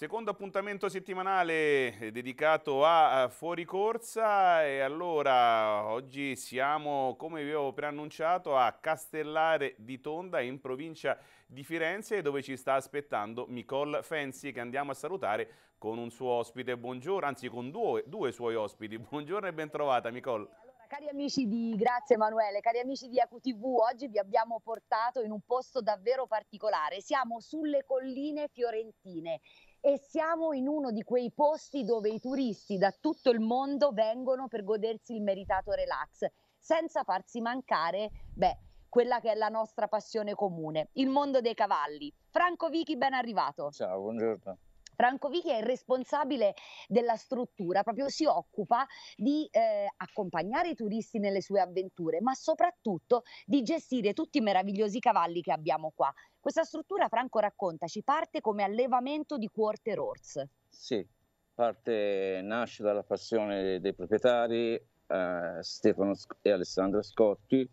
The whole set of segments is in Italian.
Secondo appuntamento settimanale eh, dedicato a Fuori Corsa e allora oggi siamo, come vi avevo preannunciato, a Castellare di Tonda in provincia di Firenze dove ci sta aspettando Nicole Fensi che andiamo a salutare con un suo ospite, buongiorno, anzi con due, due suoi ospiti. Buongiorno e bentrovata Nicole cari amici di Grazie Emanuele, cari amici di AQTV, oggi vi abbiamo portato in un posto davvero particolare. Siamo sulle colline fiorentine e siamo in uno di quei posti dove i turisti da tutto il mondo vengono per godersi il meritato relax, senza farsi mancare, beh, quella che è la nostra passione comune, il mondo dei cavalli. Franco Vichi, ben arrivato. Ciao, buongiorno. Franco Rancovichi è il responsabile della struttura, proprio si occupa di eh, accompagnare i turisti nelle sue avventure, ma soprattutto di gestire tutti i meravigliosi cavalli che abbiamo qua. Questa struttura, Franco, raccontaci, parte come allevamento di quarter horse. Sì, parte, nasce dalla passione dei proprietari eh, Stefano e Alessandro Scotti,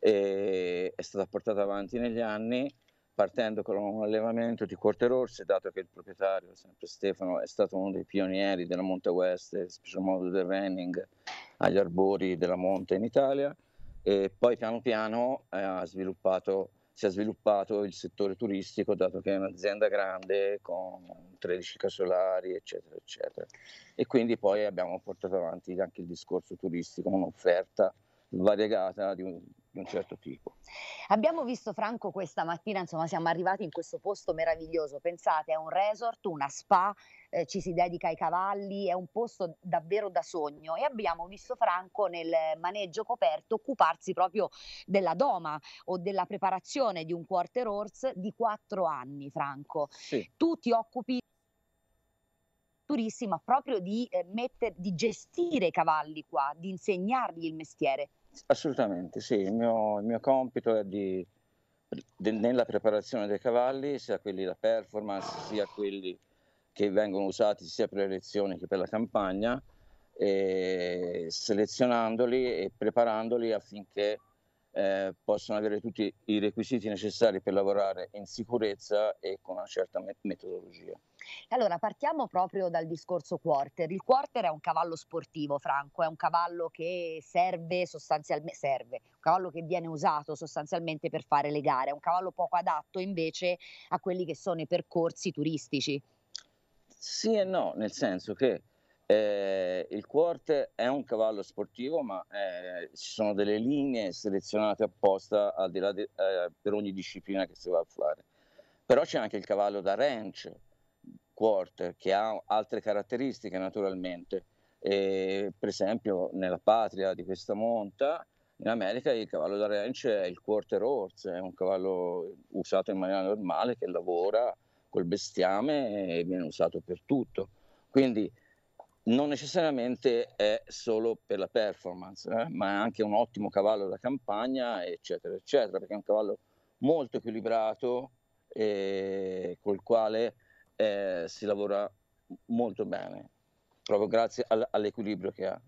e è stata portata avanti negli anni partendo con un allevamento di corte rosse, dato che il proprietario, sempre Stefano, è stato uno dei pionieri della Monte West, in special modo del running agli arbori della Monte in Italia, e poi piano piano eh, si è sviluppato il settore turistico, dato che è un'azienda grande con 13 casolari, eccetera, eccetera. E quindi poi abbiamo portato avanti anche il discorso turistico, un'offerta variegata di un, di un certo tipo. Abbiamo visto Franco questa mattina, insomma siamo arrivati in questo posto meraviglioso, pensate è un resort, una spa, eh, ci si dedica ai cavalli, è un posto davvero da sogno e abbiamo visto Franco nel maneggio coperto occuparsi proprio della doma o della preparazione di un quarter horse di quattro anni Franco. Sì. Tu ti occupi turissima proprio di, eh, metter, di gestire i cavalli qua, di insegnargli il mestiere. Assolutamente, sì, il mio, il mio compito è di, de, nella preparazione dei cavalli, sia quelli da performance, sia quelli che vengono usati sia per le lezioni che per la campagna, selezionandoli e preparandoli affinché eh, possono avere tutti i requisiti necessari per lavorare in sicurezza e con una certa me- metodologia. Allora partiamo proprio dal discorso quarter. Il quarter è un cavallo sportivo, Franco, è un cavallo che serve sostanzialmente, serve, un cavallo che viene usato sostanzialmente per fare le gare, è un cavallo poco adatto invece a quelli che sono i percorsi turistici. Sì e no, nel senso che eh, il Quart è un cavallo sportivo, ma eh, ci sono delle linee selezionate apposta al di là de, eh, per ogni disciplina che si va a fare. Però c'è anche il cavallo da ranch Quart che ha altre caratteristiche naturalmente. E, per esempio, nella patria di questa monta, in America, il cavallo da ranch è il quarter horse, è un cavallo usato in maniera normale che lavora col bestiame e viene usato per tutto. Quindi, non necessariamente è solo per la performance, eh, ma è anche un ottimo cavallo da campagna, eccetera, eccetera, perché è un cavallo molto equilibrato e eh, col quale eh, si lavora molto bene, proprio grazie all- all'equilibrio che ha.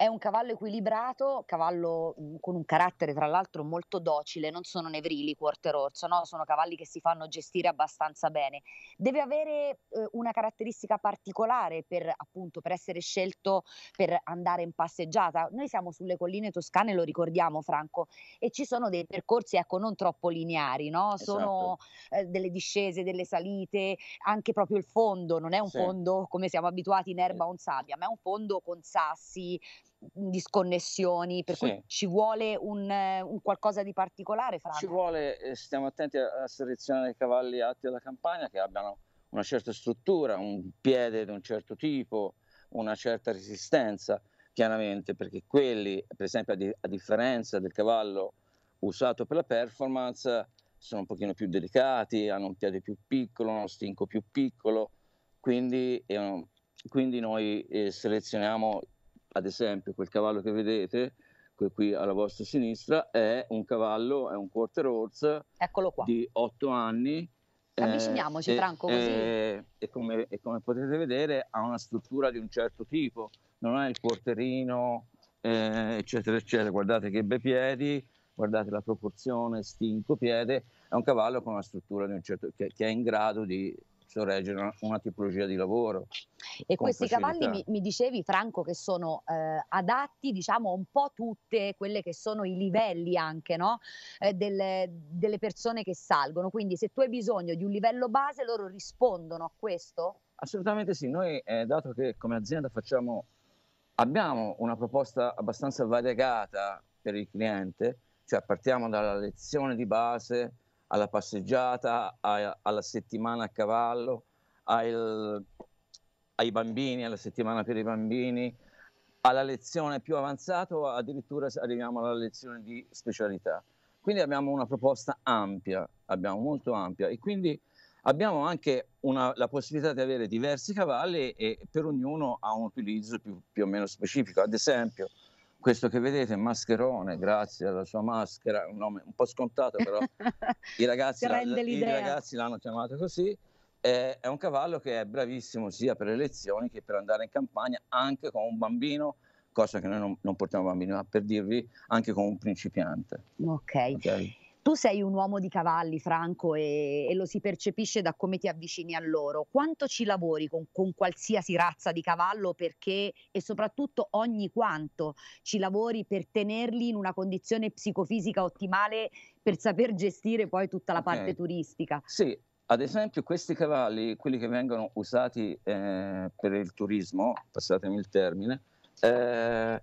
È un cavallo equilibrato, cavallo mhmm, con un carattere tra l'altro molto docile, non sono nevrili quarter orso, no? sono cavalli che si fanno gestire abbastanza bene. Deve avere eh, una caratteristica particolare per, appunto, per essere scelto per andare in passeggiata. Noi siamo sulle colline toscane, lo ricordiamo Franco, e ci sono dei percorsi ecco, non troppo lineari, no? sono esatto. eh, delle discese, delle salite, anche proprio il fondo, non è un sì. fondo come siamo abituati in erba o in sabbia, ma è un fondo con sassi Mhmm, disconnessioni, per cui ci vuole un, un, qualcosa di particolare? Franco? Ci vuole, eh, stiamo attenti a, a selezionare i cavalli atti alla campagna che abbiano una certa struttura, un piede di un certo tipo, una certa resistenza, chiaramente, perché quelli, per esempio, a, di, a differenza del cavallo usato per la performance, sono un pochino più delicati, hanno un piede più piccolo, uno stinco più piccolo, quindi, eh, quindi noi eh, selezioniamo ad esempio quel cavallo che vedete qui alla vostra sinistra è un cavallo, è un quarter horse Eccolo qua. di 8 anni. Eh, Avviciniamoci, eh, Franco. Così. Eh, e, come, e, come, potete vedere, ha una struttura di un certo tipo, non ha il quarterino, eh, eccetera, eccetera. Guardate che bei piedi, guardate la proporzione stinco piede. È un cavallo con una struttura un certo, che, che, è in grado di sorreggono una, una tipologia di lavoro. E questi facilità. cavalli mi, mi, dicevi Franco che sono eh, adatti diciamo un po' tutte quelle che sono i livelli anche no? eh, delle, delle persone che salgono, quindi se tu hai bisogno di un livello base loro rispondono a questo? Assolutamente sì, noi eh, dato che come azienda facciamo, abbiamo una proposta abbastanza variegata per il cliente, cioè partiamo dalla lezione di base alla passeggiata, a, alla settimana a cavallo, al, ai bambini, alla settimana per i bambini, alla lezione più avanzata o addirittura arriviamo alla lezione di specialità. Quindi abbiamo una proposta ampia, abbiamo molto ampia e quindi abbiamo anche una, la possibilità di avere diversi cavalli e per ognuno ha un utilizzo più, più o meno specifico. Ad esempio, questo che vedete è Mascherone, grazie alla sua maschera, un nome un po' scontato, però i, ragazzi i, ragazzi l'hanno chiamato così. è un cavallo che è bravissimo sia per le lezioni che per andare in campagna anche con un bambino cosa che noi non, non portiamo bambini, ma per dirvi anche con un principiante. Ok. okay? Tu sei un uomo di cavalli, Franco, e, e, lo si percepisce da come ti avvicini a loro. Quanto ci lavori con, con qualsiasi razza di cavallo perché, e soprattutto ogni quanto ci lavori per tenerli in una condizione psicofisica ottimale per saper gestire poi tutta la parte okay. turistica? Sì, ad esempio questi cavalli, quelli che vengono usati eh, per il turismo, passatemi il termine, eh,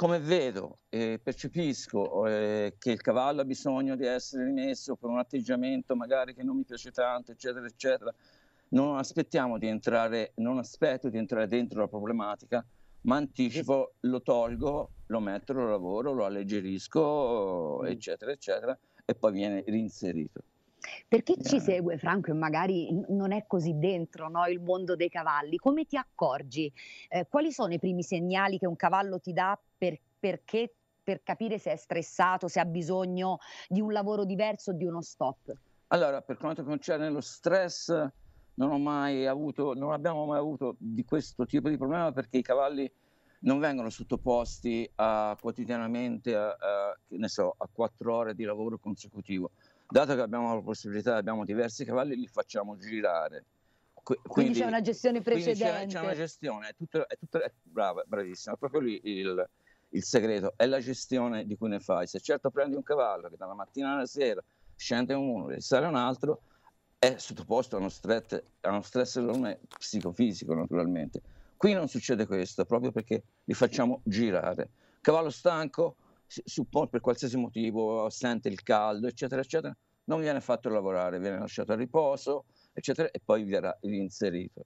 come vedo e eh, percepisco eh, che il cavallo ha bisogno di essere rimesso per un atteggiamento magari che non mi piace tanto, eccetera, eccetera, non aspettiamo di entrare, non aspetto di entrare dentro la problematica, ma anticipo, lo tolgo, lo metto, lo lavoro, lo alleggerisco, mm. eccetera, eccetera, e poi viene reinserito. Per chi ci segue, Franco, e magari non è così dentro no, il mondo dei cavalli, come ti accorgi? Eh, quali sono i primi segnali che un cavallo ti dà per, perché, per capire se è stressato, se ha bisogno di un lavoro diverso, di uno stop? Allora, per quanto concerne lo stress, non, ho mai avuto, non abbiamo mai avuto di questo tipo di problema perché i cavalli non vengono sottoposti a, quotidianamente a, a, so, a 4 ore di lavoro consecutivo dato che abbiamo la possibilità, abbiamo diversi cavalli, li facciamo girare. Quindi, quindi c'è una gestione precedente. C'è, c'è, una gestione, è, tutto, è, tutto, è brava, bravissima, è proprio lì il, il, segreto, è la gestione di cui ne fai. Se certo prendi un cavallo che dalla mattina alla sera scende uno e sale un altro, è sottoposto a uno, stress, a uno stress psicofisico naturalmente. Qui non succede questo, proprio perché li facciamo girare. Cavallo stanco, suppone per qualsiasi motivo, sente il caldo, eccetera, eccetera, non viene fatto lavorare, viene lasciato a riposo, eccetera, e poi verrà reinserito.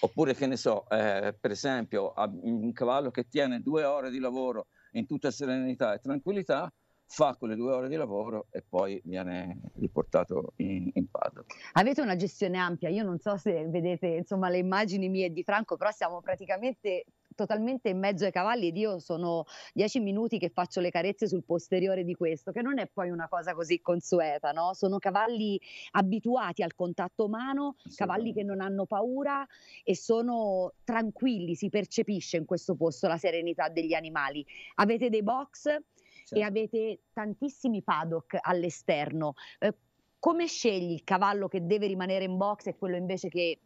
Oppure, che ne so, eh, per esempio, un cavallo che tiene due ore di lavoro in tutta serenità e tranquillità, fa quelle due ore di lavoro e poi viene riportato in, in paddock. Avete una gestione ampia, io non so se vedete insomma, le immagini mie di Franco, però siamo praticamente totalmente in mezzo ai cavalli ed io sono dieci minuti che faccio le carezze sul posteriore di questo, che non è poi una cosa così consueta, no? Sono cavalli abituati al contatto umano, cavalli che non hanno paura e sono tranquilli, si percepisce in questo posto la serenità degli animali. Avete dei box certo. e avete tantissimi paddock all'esterno. Eh, come scegli il cavallo che deve rimanere in box e quello invece che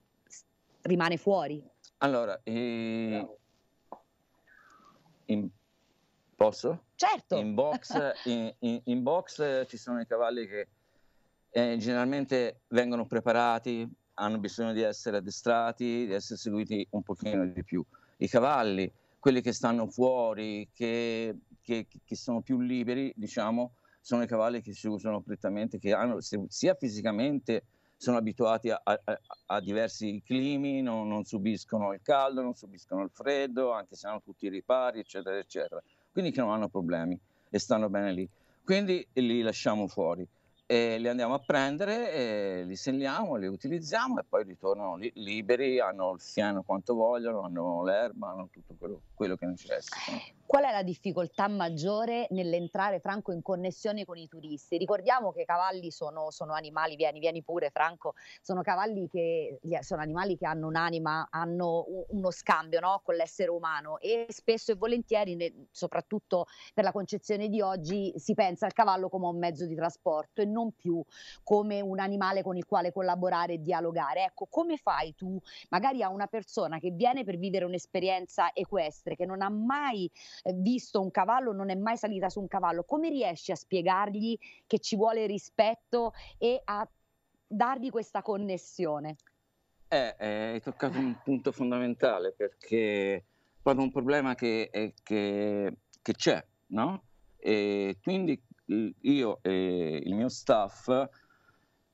rimane fuori? Allora, eh, in, posso? Certo! In box, in, in, in box ci sono i cavalli che eh, generalmente vengono preparati, hanno bisogno di essere addestrati, di essere seguiti un pochino di più. I cavalli, quelli che stanno fuori, che, che, che sono più liberi, diciamo, sono i cavalli che si usano prettamente, che hanno sia fisicamente sono abituati a, a, a diversi climi, non, non, subiscono il caldo, non subiscono il freddo, anche se hanno tutti i ripari, eccetera, eccetera. Quindi che non hanno problemi e stanno bene lì. Quindi li lasciamo fuori. E li andiamo a prendere, li segniamo, li utilizziamo e poi ritornano li, liberi, hanno il fieno quanto vogliono, hanno l'erba, hanno tutto quello, quello che necessitano. Qual è la difficoltà maggiore nell'entrare, Franco, in connessione con i turisti? Ricordiamo che i cavalli sono, sono, animali, vieni, vieni pure, Franco, sono cavalli che sono animali che hanno un'anima, hanno uno scambio no? con l'essere umano e spesso e volentieri, soprattutto per la concezione di oggi, si pensa al cavallo come un mezzo di trasporto e non più come un animale con il quale collaborare e dialogare. Ecco, come fai tu, magari a una persona che viene per vivere un'esperienza equestre, che non ha mai eh, visto un cavallo, non è mai salita su un cavallo. Come riesci a spiegargli che ci vuole rispetto e a dargli questa connessione? Eh, eh hai toccato un punto fondamentale perché proprio un problema che, è, che, che c'è, no? E quindi io e il mio staff,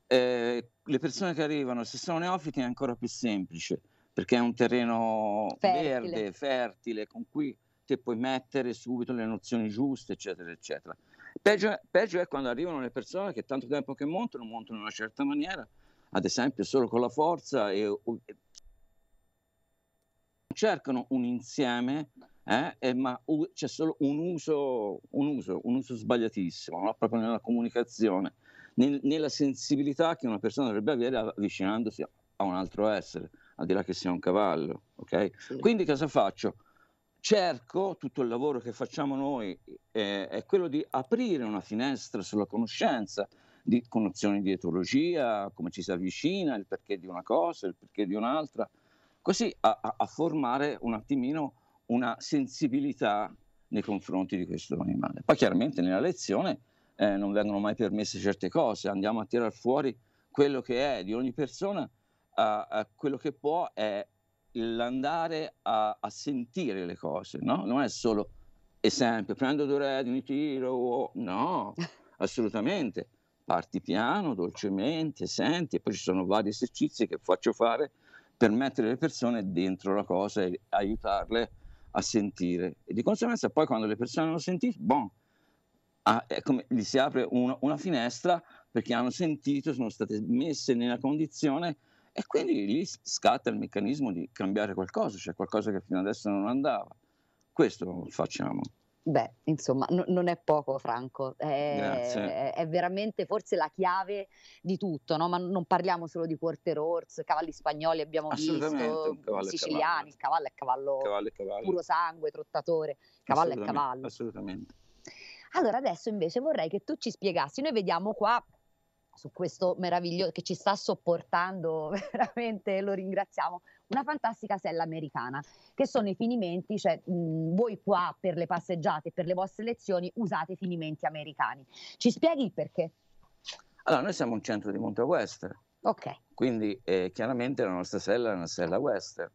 eh, le persone che arrivano, se sono neofiti è ancora più semplice perché è un terreno fertile. verde, fertile, con cui e puoi mettere subito le nozioni giuste, eccetera, eccetera. Peggio, peggio, è quando arrivano le persone che tanto tempo che montano, montano in una certa maniera, ad esempio solo con la forza, e, e cercano un insieme, eh, e, ma u, c'è solo un uso, un uso, un uso sbagliatissimo, no? proprio nella comunicazione, nel, nella sensibilità che una persona dovrebbe avere avvicinandosi a un altro essere, al di là che sia un cavallo. Okay? Sì. Quindi cosa faccio? cerco, tutto il lavoro che facciamo noi eh, è quello di aprire una finestra sulla conoscenza, di, con nozioni di etologia, come ci si avvicina, il perché di una cosa, il perché di un'altra, così a, a, a formare un attimino una sensibilità nei confronti di questo animale. Poi chiaramente nella lezione eh, non vengono mai permesse certe cose, andiamo a tirar fuori quello che è di ogni persona, eh, quello che può è l'andare a, a sentire le cose, no? Non è solo esempio, prendo due redi, mi tiro, no, assolutamente. Parti piano, dolcemente, senti, e poi ci sono vari esercizi che faccio fare per mettere le persone dentro la cosa e aiutarle a sentire. E di conseguenza poi quando le persone hanno sentito, boh, è come gli si apre una, una finestra perché hanno sentito, sono state messe nella condizione e quindi lì scatta il meccanismo di cambiare qualcosa, cioè qualcosa che fino adesso non andava. Questo facciamo. Beh, insomma, no, non è poco, Franco. È, è, è, veramente forse la chiave di tutto, no? ma non parliamo solo di quarter horse, cavalli spagnoli abbiamo visto, siciliani, il cavallo è cavallo, cavallo, cavallo, puro sangue, trottatore, cavallo è cavallo. Assolutamente. Allora, adesso invece vorrei che tu ci spiegassi. Noi vediamo qua su questo meraviglioso che ci sta sopportando veramente lo ringraziamo una fantastica sella americana che sono i finimenti cioè mh, voi qua per le passeggiate per le vostre lezioni usate i finimenti americani ci spieghi il perché? Allora noi siamo un centro di monte western ok quindi eh, chiaramente la nostra sella è una sella western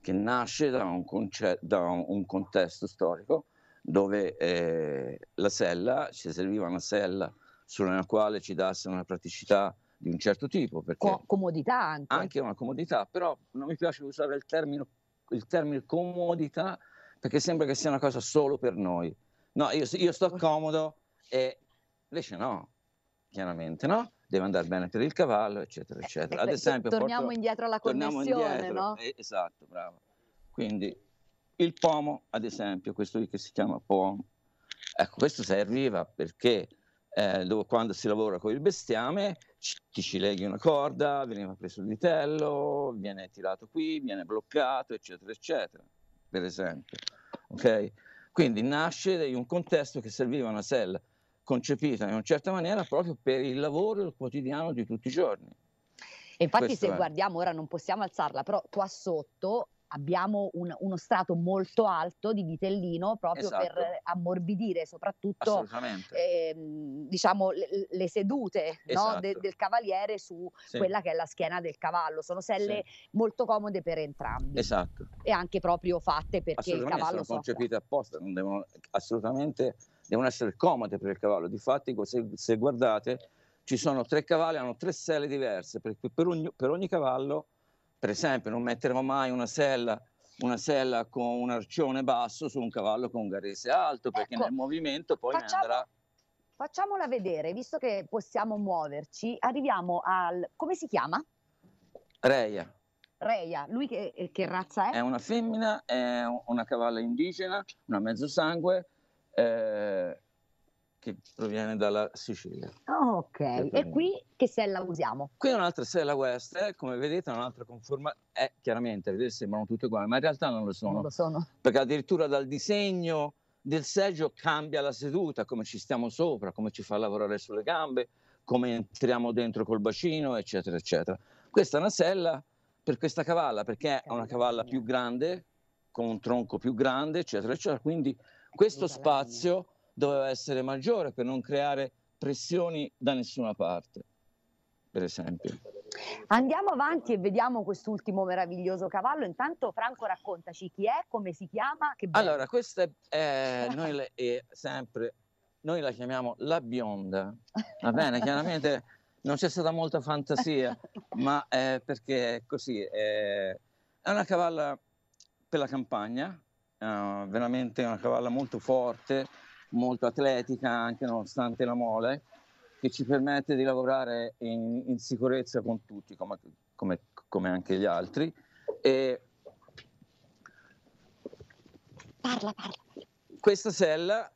che nasce da un, conce- da un, un contesto storico dove eh, la sella ci serviva una sella sulla quale ci dasse una praticità di un certo tipo. Perché comodità anche. Anche una comodità, però non mi piace usare il termine, il termine comodità perché sembra che sia una cosa solo per noi. No, io, io sto comodo e invece no, chiaramente no deve andare bene per il cavallo, eccetera, eh, eccetera. Eh, ad esempio, torniamo porto, indietro alla connessione, indietro, no? Eh, esatto, bravo. Quindi il pomo, ad esempio, questo qui che si chiama pomo, ecco, questo serviva perché eh, dove, quando si lavora con il bestiame, ti ci leghi una corda, veniva preso il vitello, viene tirato qui, viene bloccato, eccetera, eccetera, per esempio. Okay? Quindi nasce in un contesto che serviva una sella concepita in una certa maniera proprio per il lavoro il quotidiano di tutti i giorni. E infatti Questo se è. guardiamo, ora non possiamo alzarla, però qua sotto abbiamo un, uno strato molto alto di vitellino proprio esatto. per ammorbidire soprattutto ehm, diciamo, le, le, sedute esatto. no, de, esatto. del cavaliere su sì. quella che è la schiena del cavallo. Sono selle sì. molto comode per entrambi. Esatto. E anche proprio fatte perché il cavallo... Sono concepite apposta, non devono assolutamente devono essere comode per il cavallo. Difatti, se, se guardate, ci sono tre cavalli, hanno tre selle diverse, perché per ogni, per ogni cavallo per esempio non metteremo mai una sella, una sella con un arcione basso su un cavallo con un garese alto perché ecco, nel movimento poi facciamo, andrà... Facciamola vedere, visto che possiamo muoverci, arriviamo al... come si chiama? Reia. Reia, lui che, eh, che razza è? È una femmina, è una cavalla indigena, una mezzosangue, eh, che proviene dalla Sicilia. Ah, ok, e qui che sella usiamo? Qui è un'altra sella West, eh, come vedete è un'altra conforma, eh, chiaramente vedete, sembrano tutte uguali, ma in realtà non lo sono. Non lo sono. Perché addirittura dal disegno del seggio cambia la seduta, come ci stiamo sopra, come ci fa lavorare sulle gambe, come entriamo dentro col bacino, eccetera, eccetera. Questa è una sella per questa cavalla, perché è una cavalla più grande, con un tronco più grande, eccetera, eccetera. Quindi questo spazio doveva essere maggiore per non creare pressioni da nessuna parte, per esempio. Andiamo avanti e vediamo quest'ultimo meraviglioso cavallo. Intanto Franco raccontaci chi è, come si chiama. allora, questa è, eh, noi le, è sempre, noi la chiamiamo la bionda, va bene? Chiaramente non c'è stata molta fantasia, ma è perché è così. È, è una cavalla per la campagna, uh, veramente una cavalla molto forte, molto atletica anche nonostante la mole, che ci permette di lavorare in, in sicurezza con tutti, come, come, come anche gli altri. E parla, parla. Questa sella,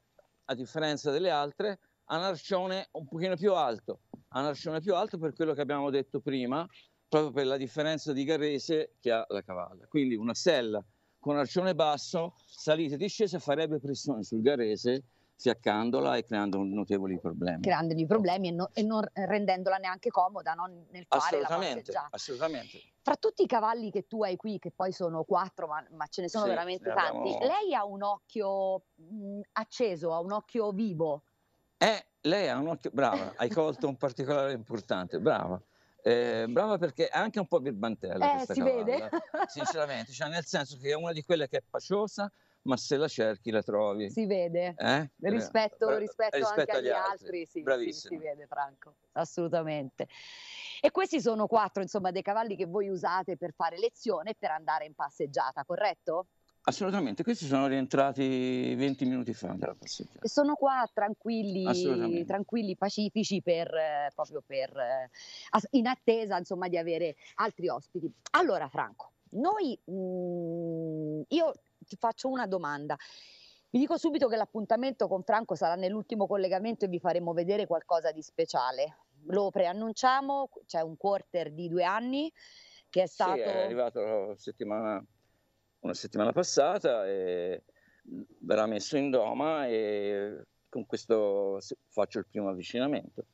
a differenza delle altre, ha un arcione un pochino più alto, ha un arcione più alto per quello che abbiamo detto prima, proprio per la differenza di Garrese che ha la cavalla. Quindi una sella con arcione basso, salita e discesa farebbe pressione sul Garrese si e creando notevoli problemi. Creandogli problemi e, no, e non rendendola neanche comoda no? nel fare la Assolutamente. Fra tutti i cavalli che tu hai qui, che poi sono quattro, ma, ma ce ne sono sì, veramente ne tanti, abbiamo... lei ha un occhio mh, mm, acceso, ha un occhio vivo. Eh, lei ha un occhio, brava, hai colto un particolare importante, brava. Eh, brava perché è anche un po' birbantella eh, si cavalla, vede? Eh, sinceramente, cioè nel senso che è una di quelle che è paciosa, ma se la cerchi la trovi. Si vede, eh? eh rispetto, eh, rispetto, rispetto, anche agli, altri, altri. Sì, sì, si vede Franco, assolutamente. E questi sono quattro, insomma, dei cavalli che voi usate per fare lezione e per andare in passeggiata, corretto? Assolutamente, questi sono rientrati 20 minuti fa dalla passeggiata. E sono qua tranquilli, tranquilli pacifici, per, eh, proprio per, eh, in attesa insomma, di avere altri ospiti. Allora Franco, noi, mh, mm, io ti faccio una domanda. Vi dico subito che l'appuntamento con Franco sarà nell'ultimo collegamento e vi faremo vedere qualcosa di speciale. Lo preannunciamo, c'è un quarter di due anni che è stato... Sì, è arrivato settimana, una settimana passata e verrà messo in doma e con questo faccio il primo avvicinamento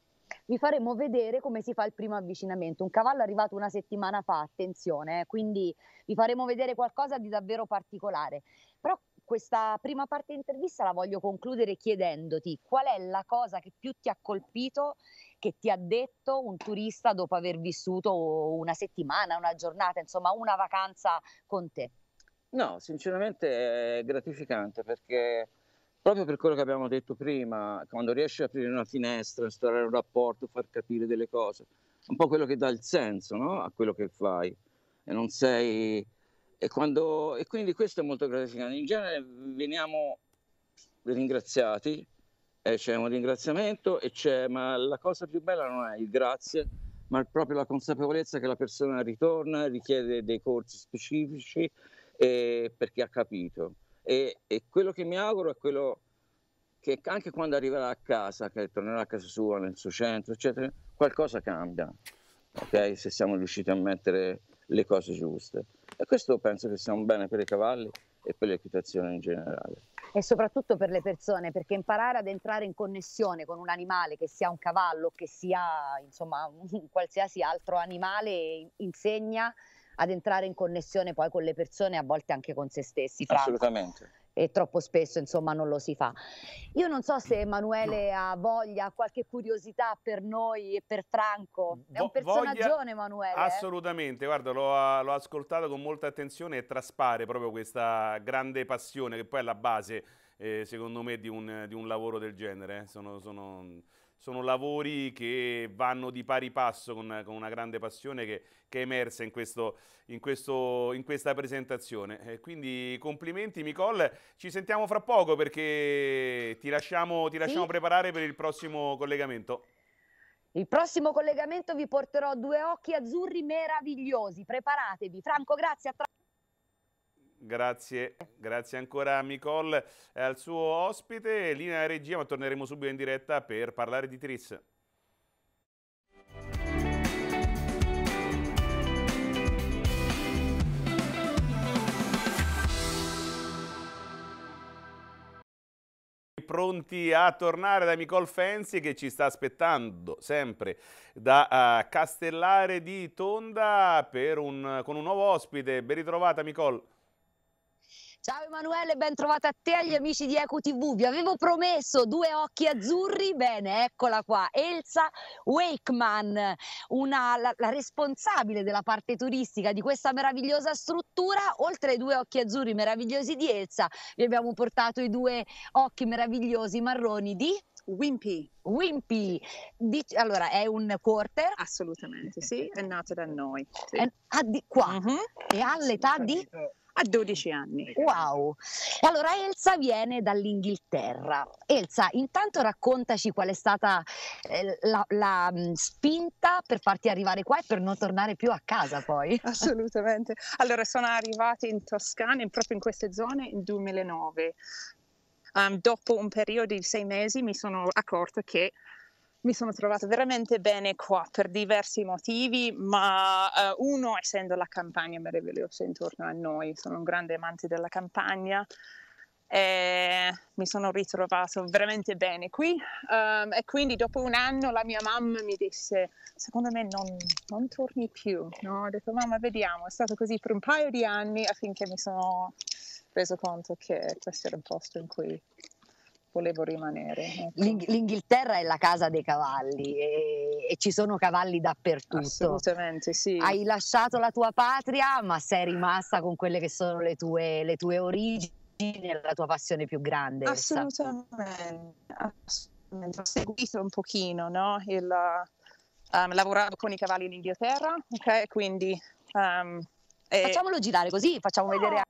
vi faremo vedere come si fa il primo avvicinamento. Un cavallo è arrivato una settimana fa, attenzione, eh, quindi vi faremo vedere qualcosa di davvero particolare. Però questa prima parte di intervista la voglio concludere chiedendoti qual è la cosa che più ti ha colpito, che ti ha detto un turista dopo aver vissuto una settimana, una giornata, insomma una vacanza con te. No, sinceramente è gratificante perché proprio per quello che abbiamo detto prima, quando riesci ad aprire una finestra, instaurare un rapporto, far capire delle cose, un po' quello che dà il senso no? a quello che fai e non sei... E, quando... e quindi questo è molto gratificante. In genere veniamo ringraziati, eh, c'è un ringraziamento, e c'è... ma la cosa più bella non è il grazie, ma è proprio la consapevolezza che la persona ritorna, richiede dei corsi specifici eh, perché ha capito. E, e quello che mi auguro è quello che anche quando arriverà a casa, che tornerà a casa sua, nel suo centro, eccetera, qualcosa cambia, okay? se siamo riusciti a mettere le cose giuste. E questo penso che sia un bene per i cavalli e per l'equitazione in generale. E soprattutto per le persone, perché imparare ad entrare in connessione con un animale, che sia un cavallo, che sia insomma un qualsiasi altro animale, insegna ad entrare in connessione poi con le persone, a volte anche con se stessi. Franco. Assolutamente. E troppo spesso, insomma, non lo si fa. Io non so se Emanuele ha voglia, ha qualche curiosità per noi e per Franco. È un personaggio, Emanuele. Eh? Assolutamente, eh? guarda, l'ho, ascoltato con molta attenzione e traspare proprio questa grande passione che poi è la base, eh, secondo me, di un, di un lavoro del genere. Eh. Sono, sono sono lavori che vanno di pari passo con, con una grande passione che, che è emersa in, questo, in, questo, in questa presentazione. Eh, quindi complimenti Nicole, ci sentiamo fra poco perché ti lasciamo, ti lasciamo sì. preparare per il prossimo collegamento. Il prossimo collegamento vi porterò due occhi azzurri meravigliosi, preparatevi. Franco, grazie. A tra- Grazie, grazie ancora a Nicole e al suo ospite. Linea regia, ma torneremo subito in diretta per parlare di Tris. pronti a tornare da Nicole Fensi che ci sta aspettando sempre da uh, Castellare di Tonda un, con un nuovo ospite. Ben ritrovata Micol. Ciao Emanuele, ben trovata a te e agli amici di EcoTV. Vi avevo promesso due occhi azzurri, bene, eccola qua, Elsa Wakeman, una, la, la, responsabile della parte turistica di questa meravigliosa struttura. Oltre ai due occhi azzurri meravigliosi di Elsa, vi abbiamo portato i due occhi meravigliosi marroni di... Wimpy. Wimpy, Dic allora è un quarter? Assolutamente sì, è nato da noi. Sì. È, ah, di, qua, uh mhm. -huh. e all'età di a 12 anni. Wow! allora Elsa viene dall'Inghilterra. Elsa, intanto raccontaci qual è stata eh, la, la mh, mm, spinta per farti arrivare qua e per non tornare più a casa poi. Assolutamente. Allora, sono arrivata in Toscana, proprio in queste zone, nel 2009. Um, dopo un periodo di sei mesi mi sono accorta che mi sono trovata veramente bene qua per diversi motivi, ma eh, uno essendo la campagna meravigliosa intorno a noi, sono un grande amante della campagna e mi sono ritrovato veramente bene qui um, e quindi dopo un anno la mia mamma mi disse secondo me non, non torni più, no? ho detto mamma vediamo, è stato così per un paio di anni affinché mi sono reso conto che questo era un posto in cui volevo rimanere. Ecco. L'Inghilterra è la casa dei cavalli e, e ci sono cavalli dappertutto. Assolutamente, sì. Hai lasciato la tua patria, ma sei rimasta con quelle che sono le tue, le tue origini la tua passione più grande. Assolutamente, ho seguito un pochino, no? Il, um, lavoravo con i cavalli in Inghilterra, ok? Quindi... Um, Facciamolo girare così, facciamo no. vedere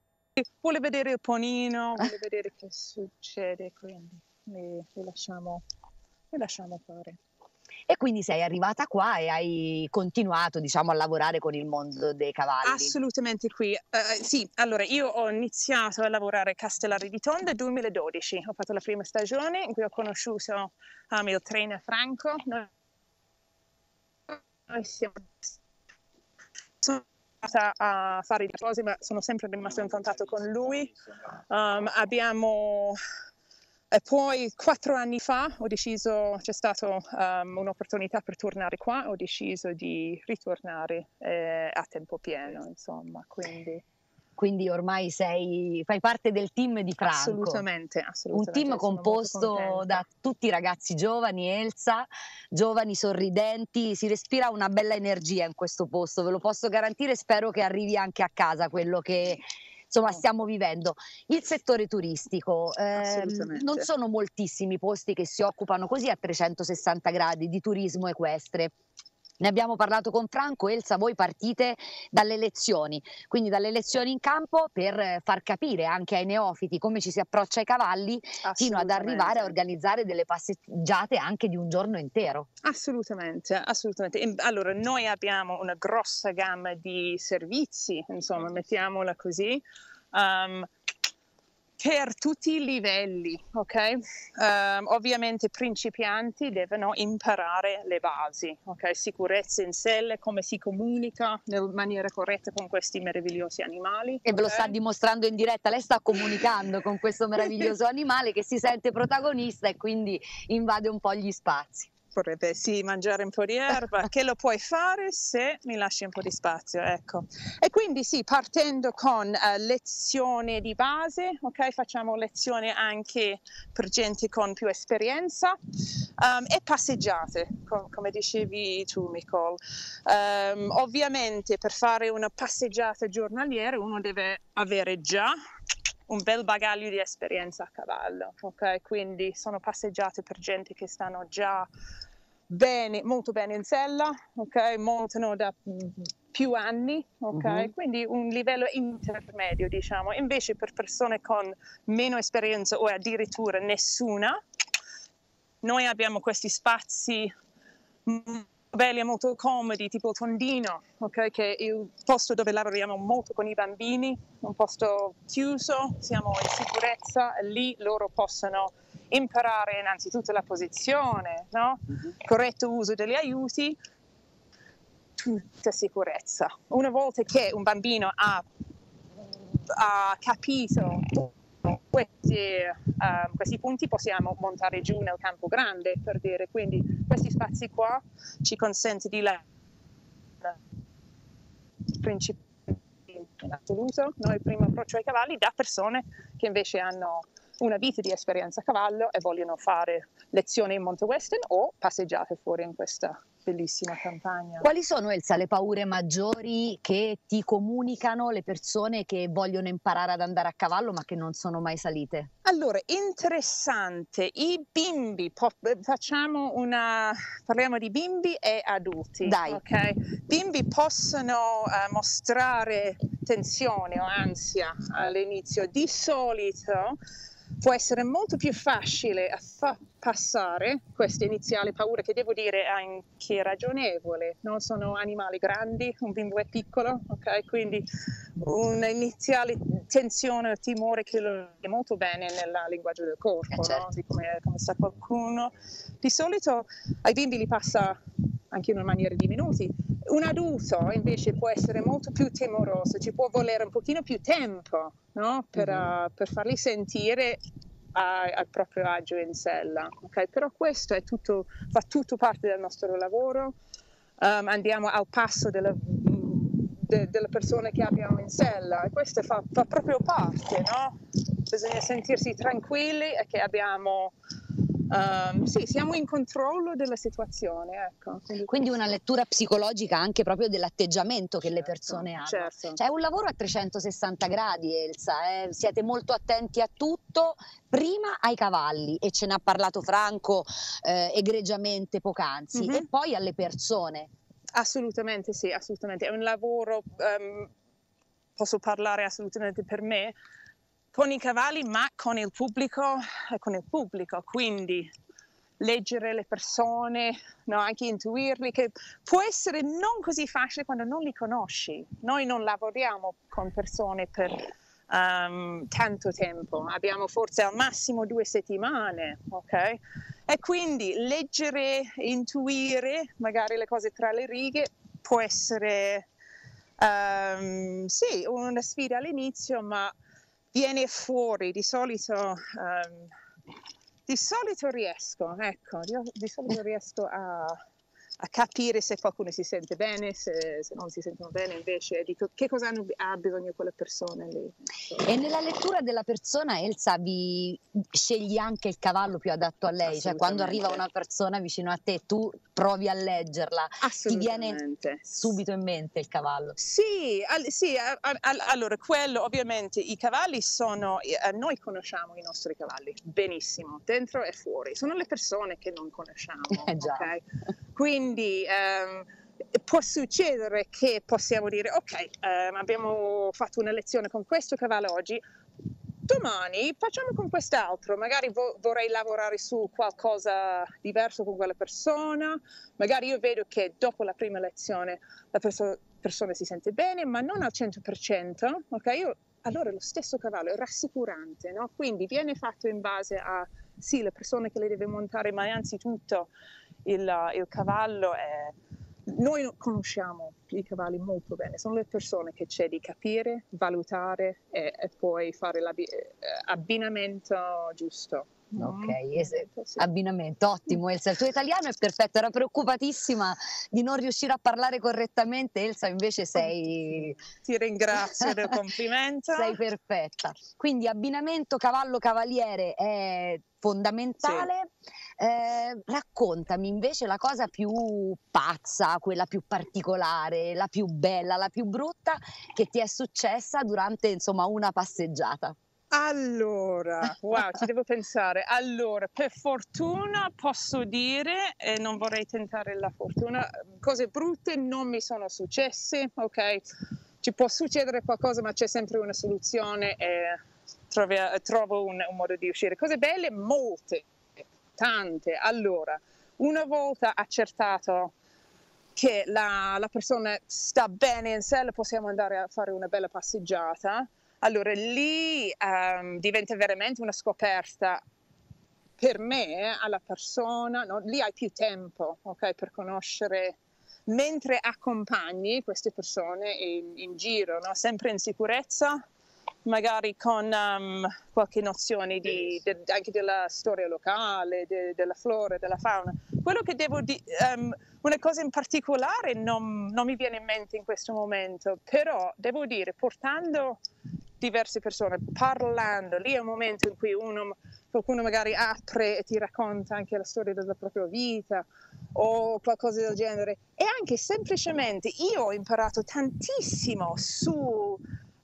vuole vedere Ponino, ah. vuole vedere che succede, quindi le, lasciamo, lasciamo fare. E quindi sei arrivata qua e hai continuato diciamo, a lavorare con il mondo dei cavalli. Assolutamente qui. Uh, sì, allora io ho iniziato a lavorare a Castellari di Tonda nel 2012, ho fatto la prima stagione in cui ho conosciuto Hamilton um, trainer Franco. Noi, siamo andata a fare le cose, ma sono sempre rimasto in contatto con lui. Um, abbiamo e poi quattro anni fa ho deciso, c'è stata um, un'opportunità per tornare qua, ho deciso di ritornare eh, a tempo pieno, insomma, quindi quindi ormai sei, fai parte del team di Franco. Assolutamente, assolutamente. Un team composto da tutti i ragazzi giovani, Elsa, giovani, sorridenti, si respira una bella energia in questo posto, ve lo posso garantire, spero che arrivi anche a casa quello che insomma certo. stiamo vivendo. Il settore turistico, eh, non sono moltissimi i posti che si occupano così a 360 gradi di turismo equestre. Ne abbiamo parlato con Franco, Elsa, voi partite dalle lezioni, quindi dalle lezioni in campo per far capire anche ai neofiti come ci si approccia ai cavalli fino ad arrivare a organizzare delle passeggiate anche di un giorno intero. Assolutamente, assolutamente. Allora, noi abbiamo una grossa gamma di servizi, insomma, mettiamola così. Um, per tutti i livelli, ok? Um, ovviamente i principianti devono imparare le basi, ok? Sicurezza in selle, come si comunica in maniera corretta con questi meravigliosi animali. E ve lo sta dimostrando in diretta, lei sta comunicando con questo meraviglioso animale che si sente protagonista e quindi invade un po' gli spazi vorrebbe sì mangiare un po' di erba, che lo puoi fare se mi lasci un po' di spazio, ecco. E quindi sì, partendo con uh, eh, lezione di base, ok? Facciamo lezione anche per gente con più esperienza um, e passeggiate, com- come dicevi tu Nicole. Um, ovviamente per fare una passeggiata giornaliera uno deve avere già un bel bagaglio di esperienza a cavallo, ok? Quindi sono passeggiate per gente che stanno già bene, molto bene in sella, ok? Montano da più anni, ok? Mm-hmm. Quindi un livello intermedio, diciamo. Invece per persone con meno esperienza o addirittura nessuna, noi abbiamo questi spazi belli molto comodi, tipo Tondino, okay? che è il posto dove lavoriamo molto con i bambini, un posto chiuso, siamo in sicurezza, lì loro possono imparare innanzitutto la posizione, no? mm-hmm. corretto uso degli aiuti, tutta sicurezza. Una volta che un bambino ha, ha capito questi, eh, questi, punti possiamo montare giù nel campo grande, per dire, quindi questi spazi qua ci consente di la in assoluto, noi primo approccio ai cavalli da persone che invece hanno una vita di esperienza a cavallo e vogliono fare lezioni in Monte Western o passeggiate fuori in questa bellissima campagna. Quali sono, Elsa, le paure maggiori che ti comunicano le persone che vogliono imparare ad andare a cavallo ma che non sono mai salite? Allora, interessante, i bimbi, facciamo una, parliamo di bimbi e adulti. Dai. Ok, Bimbi possono uh, mostrare tensione o ansia all'inizio, di solito può essere molto più facile affa- passare questa iniziale paura che devo dire è anche ragionevole, non sono animali grandi, un bimbo è piccolo, ok? Quindi un'iniziale tensione timore che lo è molto bene nel linguaggio del corpo, eh certo. no? di come, come sta qualcuno. Di solito ai bimbi li passa anche in una maniera di minuti. Un adulto invece può essere molto più temoroso, ci può volere un pochino più tempo no? per, mm-hmm. uh, per farli sentire a, proprio agio in sella. Okay? Però questo tutto, fa tutto parte del nostro lavoro, um, andiamo al passo della, de, delle persone che abbiamo in sella e questo fa, fa proprio parte, no? bisogna sentirsi tranquilli e che abbiamo um, sì, siamo in controllo della situazione. Ecco. Quindi, Quindi, una lettura psicologica anche proprio dell'atteggiamento che certo, le persone hanno. Certo. Cioè è un lavoro a 360 gradi, Elsa, eh? siete molto attenti a tutto, prima ai cavalli e ce ne ha parlato Franco eh, egregiamente poc'anzi, mm-hmm. e mhm. poi alle persone. Assolutamente sì, assolutamente. È un lavoro, um, posso parlare assolutamente per me, con i cavalli ma con il pubblico, eh, con il pubblico. quindi leggere le persone, no? anche intuirli, che può essere non così facile quando non li conosci. Noi non lavoriamo con persone per um, tanto tempo, abbiamo forse al massimo due settimane, ok? E quindi leggere, intuire magari le cose tra le righe può essere um, sì, una sfida all'inizio, ma viene fuori, di solito, um, di solito riesco, ecco, di, di solito riesco a a capire se qualcuno si sente bene, se, se non si sentono bene invece, di co- che cosa hanno, ha bisogno quella persona lì. E nella lettura della persona Elsa vi scegli anche il cavallo più adatto a lei, cioè quando arriva una persona vicino a te tu provi a leggerla, ti viene subito in mente il cavallo. Sì, al, sì a, a, allora quello ovviamente i cavalli sono, eh, noi conosciamo i nostri cavalli benissimo, dentro e fuori, sono le persone che non conosciamo. Eh, okay? Quindi ehm, può succedere che possiamo dire ok, ehm, abbiamo fatto una lezione con questo cavallo oggi, domani facciamo con quest'altro, magari vo- vorrei lavorare su qualcosa diverso con quella persona, magari io vedo che dopo la prima lezione la perso- persona si sente bene, ma non al 100%, ok? Io, allora lo stesso cavallo è rassicurante, no? quindi viene fatto in base a sì, le persone che le deve montare, ma anzitutto il, il cavallo è noi conosciamo i cavalli molto bene, sono le persone che c'è di capire, valutare e, e poi fare l'abbinamento eh, giusto. Mm. Ok, abbinamento, ottimo Elsa, il tuo italiano è perfetto, era preoccupatissima di non riuscire a parlare correttamente, Elsa invece sei... Ti ringrazio del complimento. sei perfetta, quindi abbinamento cavallo-cavaliere è fondamentale. Sì. Ehm, raccontami invece la cosa più pazza, quella più particolare, la più bella, la più brutta che ti è successa durante insomma una passeggiata. Allora, wow, ci devo pensare. Allora, per fortuna posso dire, e eh, non vorrei tentare la fortuna, cose brutte non mi sono successe, ok? Ci può succedere qualcosa, ma c'è sempre una soluzione e trovo, trovo un, un modo di uscire. Cose belle, molte, tante. Allora, una volta accertato che la, la, persona sta bene in sé, possiamo andare a fare una bella passeggiata. Allora lì um, diventa veramente una scoperta per me, alla persona, no? lì hai più tempo okay, per conoscere, mentre accompagni queste persone in, in giro, no? sempre in sicurezza, magari con um, qualche nozione di, de, anche della storia locale, de, della flora, della fauna. Quello che devo dire, um, una cosa in particolare non, non, mi viene in mente in questo momento, però devo dire, portando diverse persone, parlando, lì è un momento in cui uno, qualcuno magari apre e ti racconta anche la storia della propria vita o qualcosa del genere, e anche semplicemente io ho imparato tantissimo su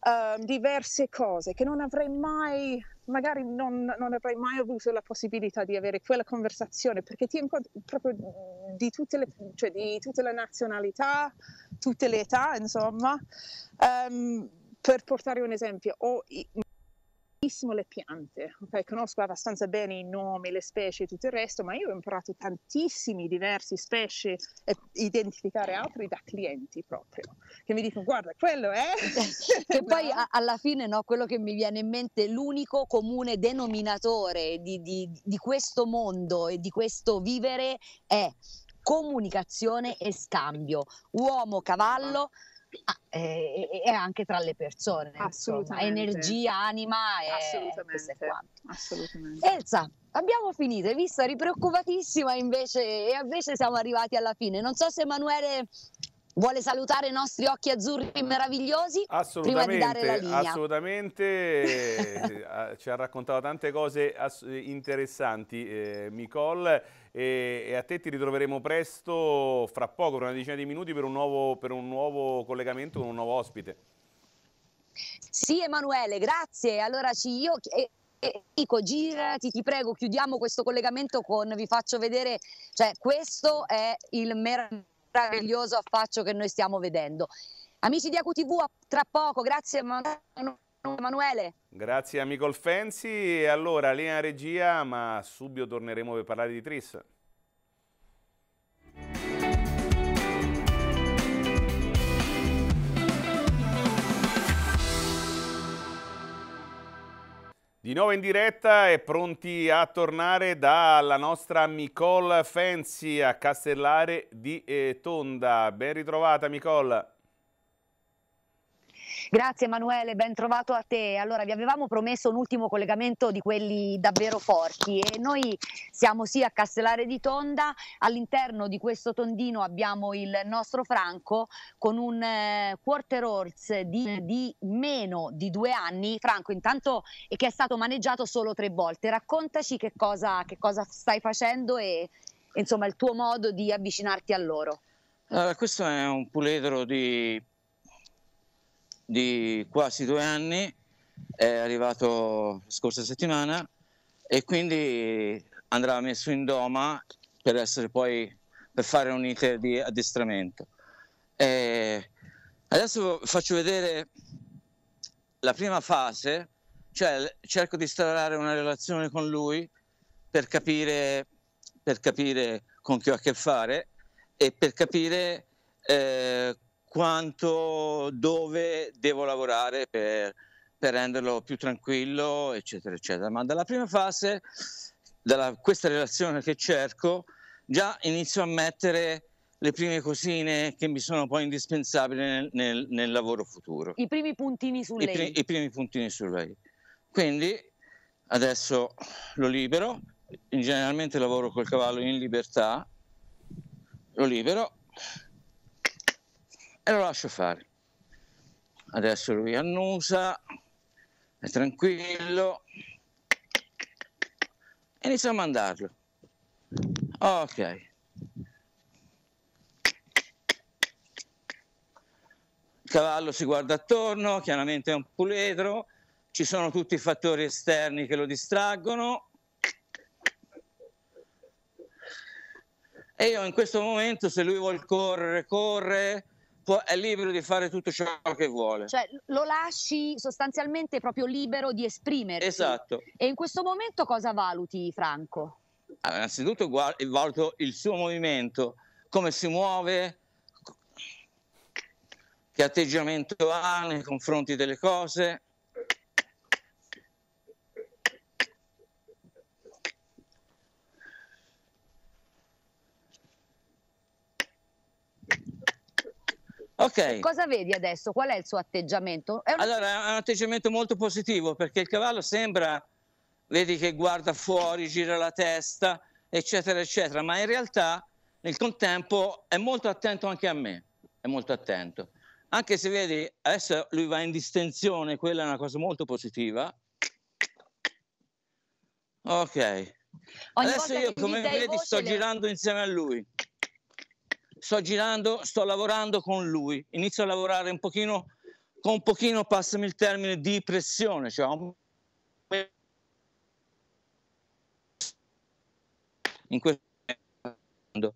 Ehm, diverse cose che non avrei mai, magari non, non, avrei mai avuto la possibilità di avere quella conversazione perché ti incontri proprio di tutte le, cioè di tutte le nazionalità, tutte le età, insomma. Um, per portare un esempio, ho benissimo le piante, okay? conosco abbastanza bene i nomi, le specie e tutto il resto, ma io ho imparato tantissimi diversi specie e identificare altri da clienti proprio, che mi dicono guarda quello è... che poi no? a- alla fine no, quello che mi viene in mente, l'unico comune denominatore di, di, di questo mondo e di questo vivere è comunicazione e scambio, uomo-cavallo. Ah, eh, e, e anche tra le persone. Assolutamente. Energia, anima e Assolutamente. Assolutamente. Elsa, abbiamo finito, hai visto? Eri preoccupatissima invece e invece siamo arrivati alla fine. Non so se Emanuele vuole salutare i nostri occhi azzurri meravigliosi assolutamente, assolutamente eh, ci ha raccontato tante cose ass- interessanti eh, Nicole e, e, a te ti ritroveremo presto, fra poco, per una decina di minuti, per un nuovo, per un nuovo collegamento con un nuovo ospite. Sì Emanuele, grazie. Allora sì, io Enrico, girati, ti prego, chiudiamo questo collegamento con, vi faccio vedere, cioè questo è il meraviglioso affaccio che noi stiamo vedendo. Amici di AQTV, tra poco, grazie Emanuele. Emanuele. Grazie amico Alfensi. Allora, linea regia, ma subito torneremo per parlare di Tris. Di nuovo in diretta e pronti a tornare dalla nostra Nicole Fenzi a Castellare di eh, Tonda. Ben ritrovata Nicole. Grazie Emanuele, ben trovato a te. Allora, vi avevamo promesso un ultimo collegamento di quelli davvero forti e noi siamo sì a Castellare di Tonda, all'interno di questo tondino abbiamo il nostro Franco con un eh, quarter horse di, di, meno di due anni, Franco intanto e che è stato maneggiato solo tre volte. Raccontaci che cosa, che cosa stai facendo e insomma il tuo modo di avvicinarti a loro. Allora, eh, questo è un puledro di di quasi due anni, è arrivato la scorsa settimana e quindi andrà messo in doma per essere poi per fare un iter di addestramento. E adesso faccio vedere la prima fase, cioè cerco di instaurare una relazione con lui per capire, per capire con chi ho a che fare e per capire eh, quanto dove devo lavorare per, per renderlo più tranquillo, eccetera, eccetera. Ma dalla prima fase, da questa relazione che cerco, già inizio a mettere le prime cosine che mi sono poi indispensabili nel, nel, nel lavoro futuro. I primi puntini sulle I, I primi puntini sulle Quindi adesso lo libero, generalmente lavoro col cavallo in libertà, lo libero e lo lascio fare. Adesso lui annusa, è tranquillo e inizio a mandarlo. Ok. Il cavallo si guarda attorno, chiaramente è un puledro, ci sono tutti i fattori esterni che lo distraggono. E io in questo momento, se lui vuole correre, corre, può, è libero di fare tutto ciò che vuole. Cioè lo lasci sostanzialmente proprio libero di esprimersi. Esatto. E in questo momento cosa valuti Franco? Allora, innanzitutto guardo, valuto il suo movimento, come si muove, che atteggiamento ha nei confronti delle cose Cioè, okay. Cosa vedi adesso? Qual è il suo atteggiamento? È una... Allora, è un atteggiamento molto positivo perché il cavallo sembra, vedi che guarda fuori, gira la testa, eccetera, eccetera, ma in realtà nel contempo è molto attento anche a me, è molto attento. Anche se vedi, adesso lui va in distensione, quella è una cosa molto positiva. Ok. Ogni adesso io, come vedi, sto le... girando insieme a lui sto girando, sto lavorando con lui, inizio a lavorare un pochino, con un pochino, passami il termine, di pressione, cioè in questo momento.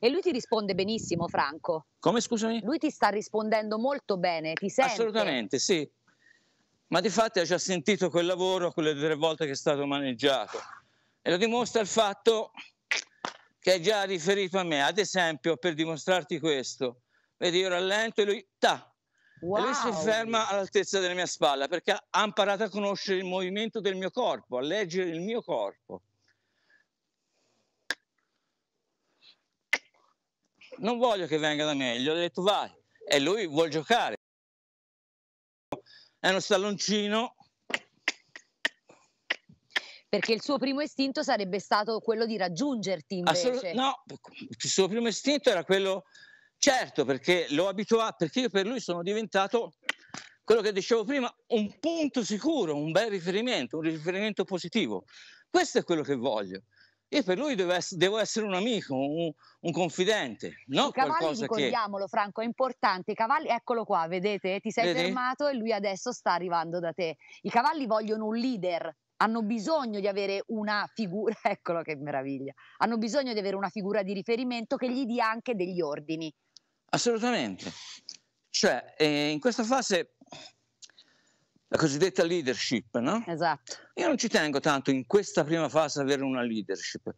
E lui ti risponde benissimo, Franco. Come scusami? Lui ti sta rispondendo molto bene, ti sente? Assolutamente, sì. Ma di fatto ha già sentito quel lavoro quelle tre volte che è stato maneggiato. E lo dimostra il fatto che è già riferito a me. Ad esempio, per dimostrarti questo, vedi, io rallento e lui, ta, Wow. lui si ferma all'altezza della mia spalla perché ha imparato a conoscere il movimento del mio corpo, a leggere il mio corpo. Non voglio che venga da me, gli ho detto vai. E lui vuole giocare. È uno stalloncino perché il suo primo istinto sarebbe stato quello di raggiungerti invece. Assolut- no, il suo primo istinto era quello, certo, perché l'ho abituato, perché io per lui sono diventato quello che dicevo prima, un punto sicuro, un bel riferimento, un riferimento positivo. Questo è quello che voglio. Io per lui devo essere un amico, un, un confidente. No, cavalli, ricordiamolo che... Franco, è importante. I cavalli, eccolo qua, vedete, ti sei Vedi? fermato e lui adesso sta arrivando da te. I cavalli vogliono un leader, hanno bisogno di avere una figura, eccolo che meraviglia, hanno bisogno di avere una figura di riferimento che gli dia anche degli ordini. Assolutamente. Cioè, eh, in questa fase la cosiddetta leadership, no? Esatto. Io non ci tengo tanto in questa prima fase ad avere una leadership.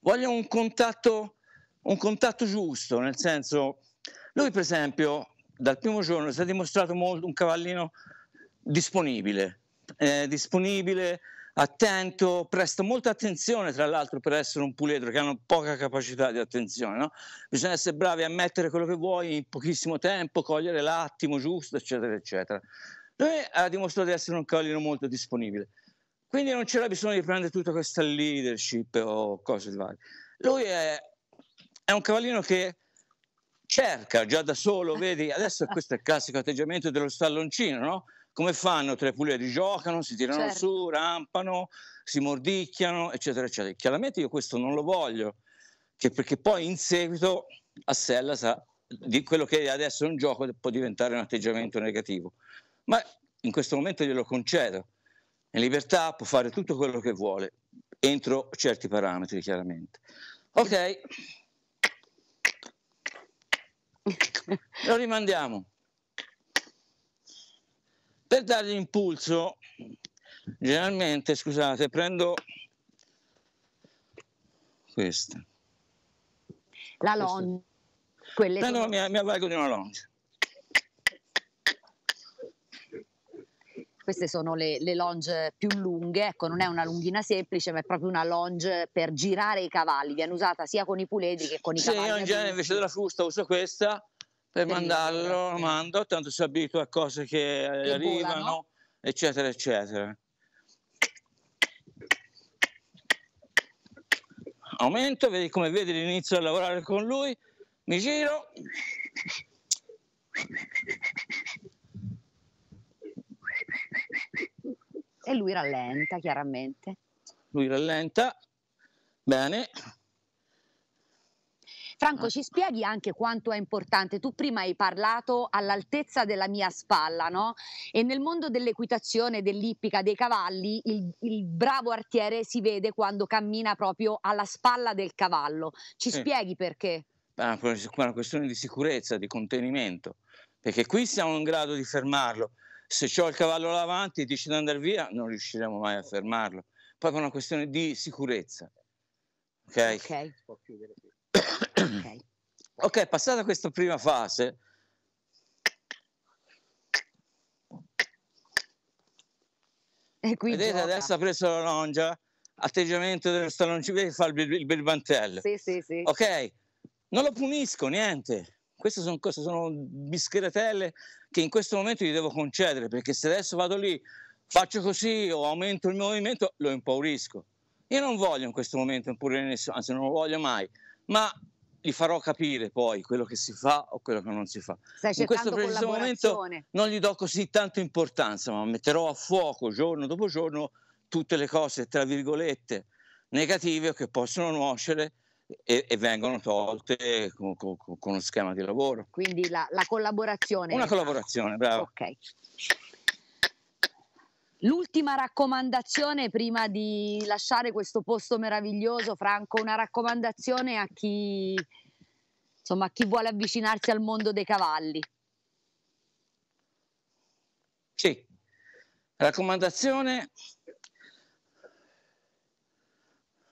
Voglio un contatto, un contatto giusto, nel senso, lui per esempio dal primo giorno si è dimostrato molto, un cavallino disponibile, eh, disponibile, attento, presta molta attenzione tra l'altro per essere un puledro che hanno poca capacità di attenzione, no? bisogna essere bravi a mettere quello che vuoi in pochissimo tempo, cogliere l'attimo giusto, eccetera, eccetera. Lui ha dimostrato di essere un cavallino molto disponibile, quindi non c'era bisogno di prendere tutta questa leadership o cose di varie. Lui è, è un cavallino che cerca già da solo, vedi, adesso questo è il classico atteggiamento dello stalloncino, no? come fanno tre pulieri? Giocano, si tirano certo. su, rampano, si mordicchiano, eccetera, eccetera. Chiaramente io questo non lo voglio, perché poi in seguito a Sella sa, di quello che adesso è un gioco può diventare un atteggiamento negativo. Ma in questo momento glielo concedo. In libertà può fare tutto quello che vuole, entro certi parametri chiaramente. Ok, lo rimandiamo. Per dargli impulso, generalmente, scusate, prendo questa. La longe. Quelle no, mi, mi avvalgo di una longe. queste sono le, le, longe più lunghe, ecco non è una lunghina semplice ma è proprio una longe per girare i cavalli, viene usata sia con i puledri che con i sì, cavalli. Sì, io in genere invece della frusta uso questa per mandarlo, lo mando, tanto si abitua a cose che e arrivano, volano. eccetera, eccetera. Aumento, vedi come vedi l'inizio a lavorare con lui, mi giro. E lui rallenta, chiaramente. Lui rallenta, bene. Franco, ci spieghi anche quanto è importante. Tu prima hai parlato all'altezza della mia spalla, no? E nel mondo dell'equitazione, dell'ippica, dei cavalli, il, il bravo artiere si vede quando cammina proprio alla spalla del cavallo. Ci sì. spieghi perché? Ah, è una questione di sicurezza, di contenimento, perché qui siamo in grado di fermarlo. Se ho il cavallo davanti e dici di andare via, non riusciremo mai a fermarlo. Poi è una questione di sicurezza. Ok? okay ok, okay passata questa prima fase, Vedete, gioca. adesso ha preso la longia, atteggiamento del staloncino, fa il, birbantello. Sì, sì, sì. Ok, non lo punisco, niente. Queste sono, queste sono bischeratelle che in questo momento gli devo concedere, perché se adesso vado lì, faccio così o aumento il mio movimento, lo impaurisco. Io non voglio in questo momento impurire nessuno, anzi non lo voglio mai ma gli farò capire poi quello che si fa o quello che non si fa. In questo preciso momento non gli do così tanto importanza, ma metterò a fuoco giorno dopo giorno tutte le cose, tra virgolette, negative che possono nuocere e, e, vengono tolte con, con, con, uno schema di lavoro. Quindi la, la collaborazione. Una collaborazione, bravo. Ok. L'ultima raccomandazione prima di lasciare questo posto meraviglioso, Franco, una raccomandazione a chi, insomma, a chi vuole avvicinarsi al mondo dei cavalli. Sì, raccomandazione,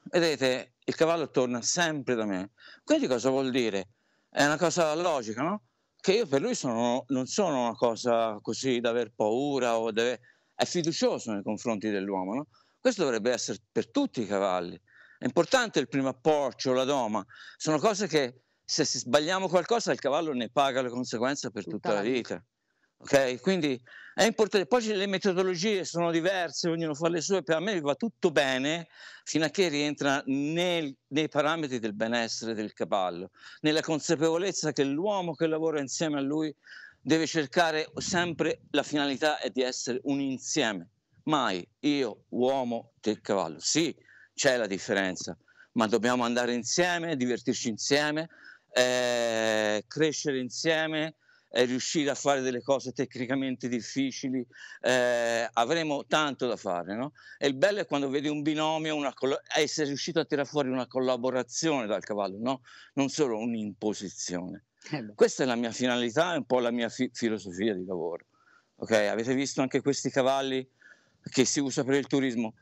vedete, il cavallo torna sempre da me. Quindi cosa vuol dire? È una cosa logica, no? Che io per lui sono, non sono una cosa così da aver paura o deve è fiducioso nei confronti dell'uomo. No? Questo dovrebbe essere per tutti i cavalli. È importante il primo approccio, la doma, sono cose che se sbagliamo qualcosa il cavallo ne paga le conseguenze per tutta, tutta la vita. Okay? Quindi è importante. Poi le metodologie sono diverse, ognuno fa le sue, per me va tutto bene fino a che rientra nel, nei parametri del benessere del cavallo, nella consapevolezza che l'uomo che lavora insieme a lui deve cercare sempre la finalità è di essere un insieme, mai io uomo, te cavallo. Sì, c'è la differenza, ma dobbiamo andare insieme, divertirci insieme, eh, crescere insieme, eh, riuscire a fare delle cose tecnicamente difficili, eh, avremo tanto da fare. No? E il bello è quando vedi un binomio, essere riuscito a tirare fuori una collaborazione dal cavallo, no? non solo un'imposizione. Eh Questa è la mia finalità è un po' la mia fi filosofia di lavoro. Okay? Avete visto anche questi cavalli che si usa per il turismo?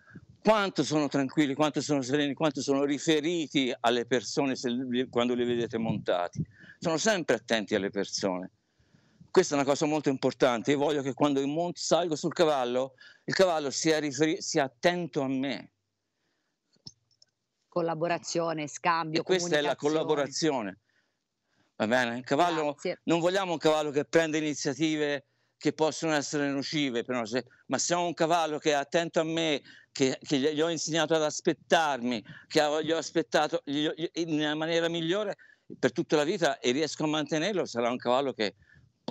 quanto sono tranquilli, quanto sono sereni, quanto sono riferiti alle persone se, quando li vedete montati. Sono sempre attenti alle persone. Questa è una cosa molto importante. Io voglio che quando salgo sul cavallo, il cavallo sia, rifer- sia attento a me. Collaborazione, scambio. E questa è la collaborazione. Va bene? Cavallo, non vogliamo un cavallo che prende iniziative che possono essere nocive, però se, ma se ho un cavallo che è attento a me, che, che gli ho insegnato ad aspettarmi, che gli ho aspettato nella maniera migliore per tutta la vita e riesco a mantenerlo, sarà un cavallo che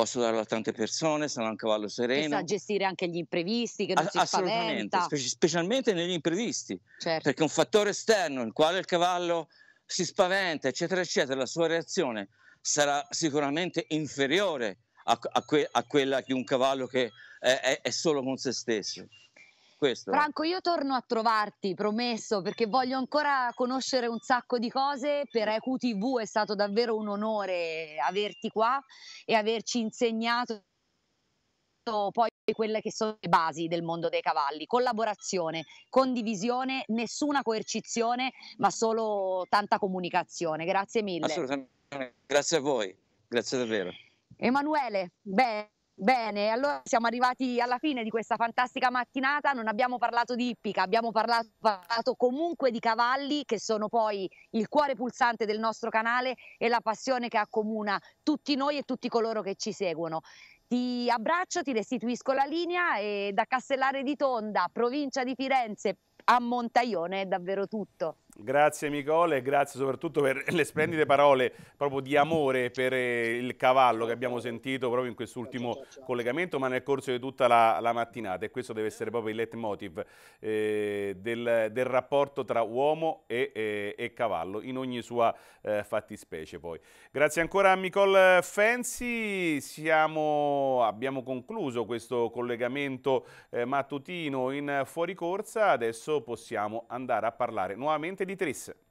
posso darlo a tante persone, sarà un cavallo sereno. Che sa gestire anche gli imprevisti, che non a- si Assolutamente, spaventa. specialmente negli imprevisti, certo. perché un fattore esterno il quale il cavallo si spaventa, eccetera, eccetera, la sua reazione sarà sicuramente inferiore a, a, que- a quella di un cavallo che è, è, è solo con se stesso. Questo. Franco, io torno a trovarti, promesso, perché voglio ancora conoscere un sacco di cose. Per EQTV è stato davvero un onore averti qua e averci insegnato poi quelle che sono le basi del mondo dei cavalli, collaborazione, condivisione, nessuna coercizione, ma solo tanta comunicazione. Grazie mille. Assolutamente, grazie a voi, grazie davvero. Emanuele, beh, Bene, allora siamo arrivati alla fine di questa fantastica mattinata, non abbiamo parlato di ippica, abbiamo parlato, parlato, comunque di cavalli che sono poi il cuore pulsante del nostro canale e la passione che accomuna tutti noi e tutti coloro che ci seguono. Ti abbraccio, ti restituisco la linea e da Castellare di Tonda, provincia di Firenze, a Montaione è davvero tutto. Grazie Nicole e grazie soprattutto per le splendide parole proprio di amore per eh, il cavallo che abbiamo sentito proprio in quest'ultimo collegamento ma nel corso di tutta la, la, mattinata e questo deve essere proprio il leitmotiv eh, del, del, rapporto tra uomo e, e, e cavallo in ogni sua eh, fattispecie poi. Grazie ancora a Nicole Fensi, Siamo, abbiamo concluso questo collegamento eh, mattutino in fuoricorsa, adesso possiamo andare a parlare nuovamente di editrice.